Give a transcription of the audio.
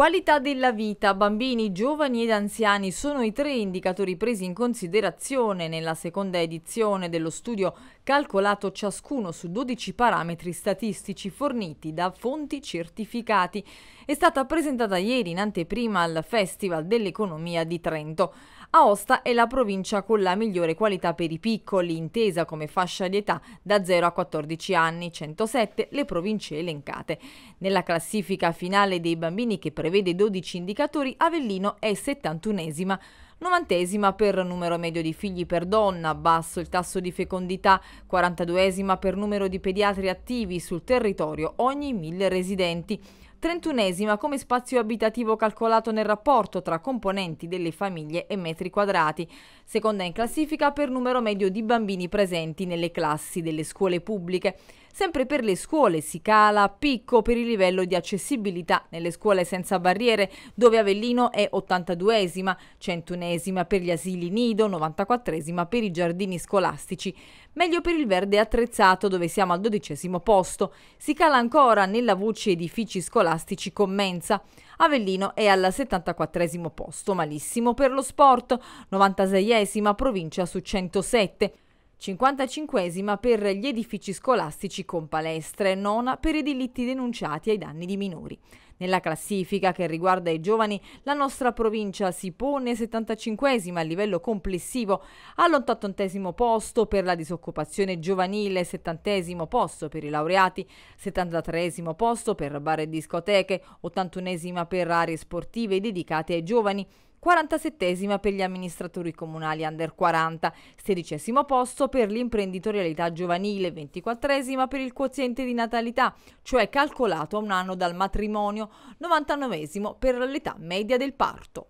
Qualità della vita, bambini, giovani ed anziani sono i tre indicatori presi in considerazione nella seconda edizione dello studio calcolato ciascuno su 12 parametri statistici forniti da fonti certificati. È stata presentata ieri in anteprima al Festival dell'Economia di Trento. Aosta è la provincia con la migliore qualità per i piccoli, intesa come fascia di età da 0 a 14 anni, 107 le province elencate. Nella classifica finale dei bambini che prevede 12 indicatori, Avellino è 71esima. 90 esima per numero medio di figli per donna, basso il tasso di fecondità, 42 esima per numero di pediatri attivi sul territorio ogni 1000 residenti trentunesima come spazio abitativo calcolato nel rapporto tra componenti delle famiglie e metri quadrati, seconda in classifica per numero medio di bambini presenti nelle classi delle scuole pubbliche. Sempre per le scuole si cala a picco per il livello di accessibilità nelle scuole senza barriere, dove Avellino è 82esima, 101esima per gli asili nido, 94esima per i giardini scolastici. Meglio per il verde attrezzato, dove siamo al dodicesimo posto. Si cala ancora nella voce edifici scolastici scolastici mensa. Avellino è al 74 posto, malissimo per lo sport, 96esima provincia su 107. 55 per gli edifici scolastici con palestre, nona per i delitti denunciati ai danni di minori. Nella classifica che riguarda i giovani, la nostra provincia si pone 75 a livello complessivo, all'88 posto per la disoccupazione giovanile, 70 posto per i laureati, 73 posto per bar e discoteche, 81 per aree sportive dedicate ai giovani, 47 per gli amministratori comunali under 40, 16 posto per l'imprenditorialità giovanile, 24 per il quoziente di natalità, cioè calcolato a un anno dal matrimonio, 99 per l'età media del parto.